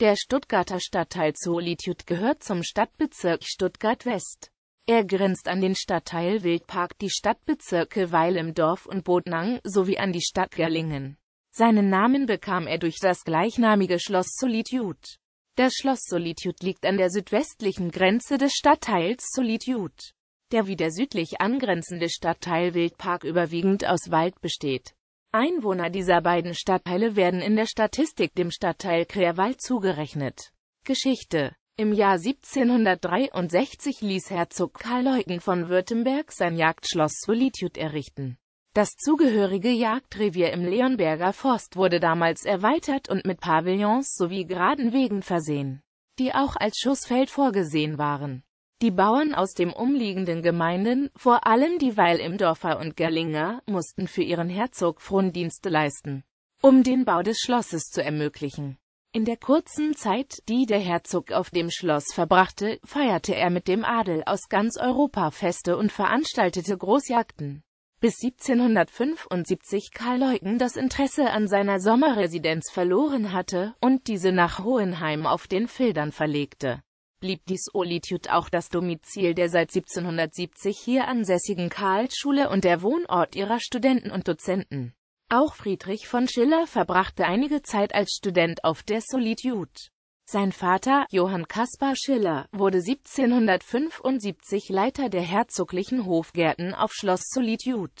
Der Stuttgarter Stadtteil Solitude gehört zum Stadtbezirk Stuttgart-West. Er grenzt an den Stadtteil Wildpark, die Stadtbezirke Weil im Dorf und Bodnang sowie an die Stadt Gerlingen. Seinen Namen bekam er durch das gleichnamige Schloss Solitude. Das Schloss Solitude liegt an der südwestlichen Grenze des Stadtteils Solitude, der wie der südlich angrenzende Stadtteil Wildpark überwiegend aus Wald besteht. Einwohner dieser beiden Stadtteile werden in der Statistik dem Stadtteil Kreerwald zugerechnet. Geschichte Im Jahr 1763 ließ Herzog Karl Eugen von Württemberg sein Jagdschloss Solitude errichten. Das zugehörige Jagdrevier im Leonberger Forst wurde damals erweitert und mit Pavillons sowie geraden Wegen versehen, die auch als Schussfeld vorgesehen waren. Die Bauern aus den umliegenden Gemeinden, vor allem die Weil im Dorfer und Gerlinger, mussten für ihren Herzog Frondienste leisten, um den Bau des Schlosses zu ermöglichen. In der kurzen Zeit, die der Herzog auf dem Schloss verbrachte, feierte er mit dem Adel aus ganz Europa Feste und veranstaltete Großjagden. Bis 1775 Karl Leuken das Interesse an seiner Sommerresidenz verloren hatte und diese nach Hohenheim auf den Fildern verlegte blieb die Solitude auch das Domizil der seit 1770 hier ansässigen Karlsschule und der Wohnort ihrer Studenten und Dozenten. Auch Friedrich von Schiller verbrachte einige Zeit als Student auf der Solitude. Sein Vater, Johann Caspar Schiller, wurde 1775 Leiter der herzoglichen Hofgärten auf Schloss Solitude.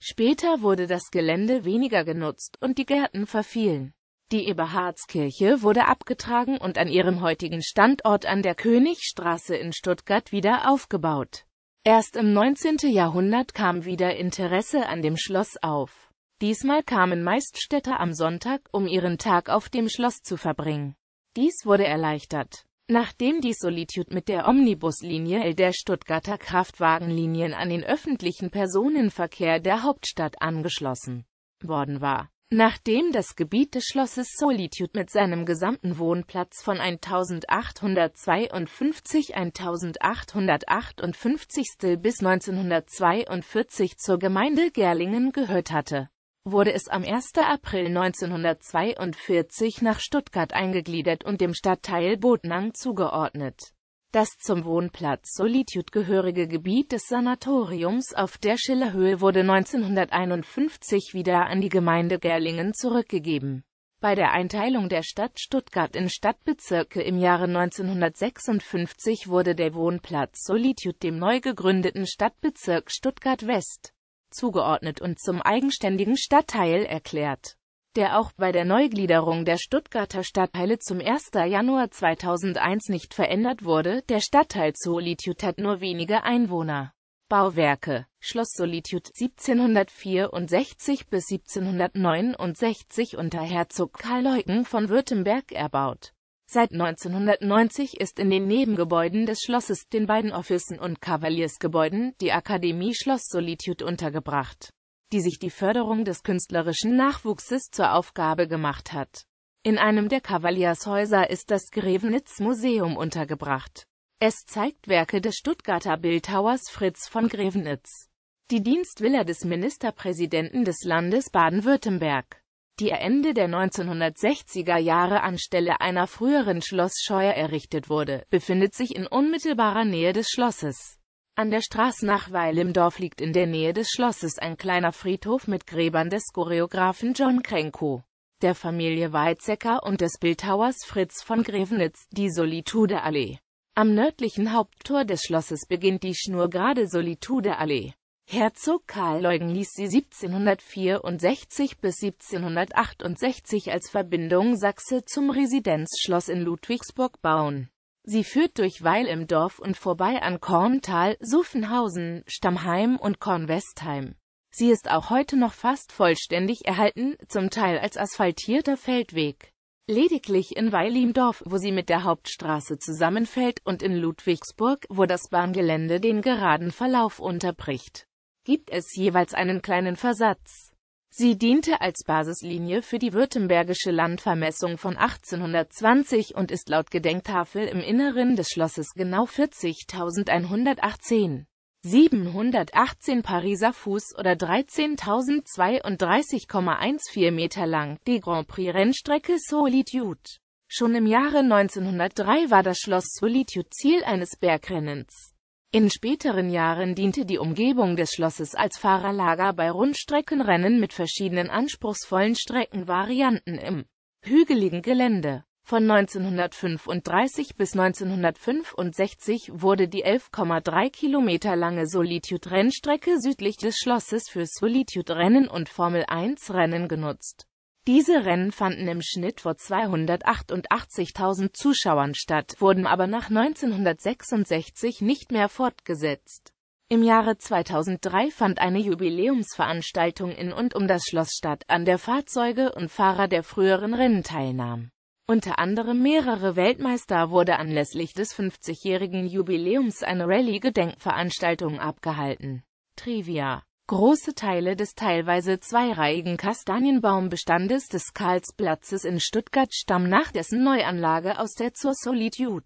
Später wurde das Gelände weniger genutzt und die Gärten verfielen. Die Eberhardskirche wurde abgetragen und an ihrem heutigen Standort an der Königstraße in Stuttgart wieder aufgebaut. Erst im 19. Jahrhundert kam wieder Interesse an dem Schloss auf. Diesmal kamen Meiststädter am Sonntag, um ihren Tag auf dem Schloss zu verbringen. Dies wurde erleichtert. Nachdem die Solitude mit der Omnibuslinie der Stuttgarter Kraftwagenlinien an den öffentlichen Personenverkehr der Hauptstadt angeschlossen worden war. Nachdem das Gebiet des Schlosses Solitude mit seinem gesamten Wohnplatz von 1852-1858 bis 1942 zur Gemeinde Gerlingen gehört hatte, wurde es am 1. April 1942 nach Stuttgart eingegliedert und dem Stadtteil Botnang zugeordnet das zum Wohnplatz Solitude gehörige Gebiet des Sanatoriums auf der Schillerhöhe wurde 1951 wieder an die Gemeinde Gerlingen zurückgegeben. Bei der Einteilung der Stadt Stuttgart in Stadtbezirke im Jahre 1956 wurde der Wohnplatz Solitude dem neu gegründeten Stadtbezirk Stuttgart-West zugeordnet und zum eigenständigen Stadtteil erklärt der auch bei der Neugliederung der Stuttgarter Stadtteile zum 1. Januar 2001 nicht verändert wurde. Der Stadtteil Solitude hat nur wenige Einwohner. Bauwerke Schloss Solitude 1764 bis 1769 unter Herzog Karl Leuken von Württemberg erbaut. Seit 1990 ist in den Nebengebäuden des Schlosses, den beiden Officen und Kavaliersgebäuden, die Akademie Schloss Solitude untergebracht die sich die Förderung des künstlerischen Nachwuchses zur Aufgabe gemacht hat. In einem der Kavaliershäuser ist das Grevenitz Museum untergebracht. Es zeigt Werke des Stuttgarter Bildhauers Fritz von Grevenitz. Die Dienstvilla des Ministerpräsidenten des Landes Baden-Württemberg die Ende der 1960er Jahre anstelle einer früheren Schlossscheuer errichtet wurde, befindet sich in unmittelbarer Nähe des Schlosses. An der Straße nach Weil im Dorf liegt in der Nähe des Schlosses ein kleiner Friedhof mit Gräbern des Choreografen John Krenko, der Familie Weizsäcker und des Bildhauers Fritz von Grevenitz, die Solitude Allee. Am nördlichen Haupttor des Schlosses beginnt die schnurgerade Solitude Allee. Herzog Karl Eugen ließ sie 1764 bis 1768 als Verbindung Sachse zum Residenzschloss in Ludwigsburg bauen Sie führt durch Weil im Dorf und vorbei an Korntal, Suffenhausen, Stammheim und Kornwestheim. Sie ist auch heute noch fast vollständig erhalten, zum Teil als asphaltierter Feldweg. Lediglich in Weil im Dorf, wo sie mit der Hauptstraße zusammenfällt, und in Ludwigsburg, wo das Bahngelände den geraden Verlauf unterbricht, gibt es jeweils einen kleinen Versatz. Sie diente als Basislinie für die württembergische Landvermessung von 1820 und ist laut Gedenktafel im Inneren des Schlosses genau 40.118. 718 Pariser Fuß oder 13.032,14 Meter lang, die Grand Prix-Rennstrecke Solitude. Schon im Jahre 1903 war das Schloss Solitude Ziel eines Bergrennens. In späteren Jahren diente die Umgebung des Schlosses als Fahrerlager bei Rundstreckenrennen mit verschiedenen anspruchsvollen Streckenvarianten im hügeligen Gelände. Von 1935 bis 1965 wurde die 11,3 Kilometer lange Solitude-Rennstrecke südlich des Schlosses für Solitude-Rennen und Formel-1-Rennen genutzt. Diese Rennen fanden im Schnitt vor 288.000 Zuschauern statt, wurden aber nach 1966 nicht mehr fortgesetzt. Im Jahre 2003 fand eine Jubiläumsveranstaltung in und um das Schloss statt, an der Fahrzeuge und Fahrer der früheren Rennen teilnahmen. Unter anderem mehrere Weltmeister wurde anlässlich des 50-jährigen Jubiläums eine Rallye-Gedenkveranstaltung abgehalten. Trivia Große Teile des teilweise zweireihigen Kastanienbaumbestandes des Karlsplatzes in Stuttgart stammen nach dessen Neuanlage aus der zur Solitude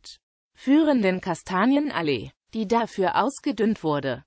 führenden Kastanienallee, die dafür ausgedünnt wurde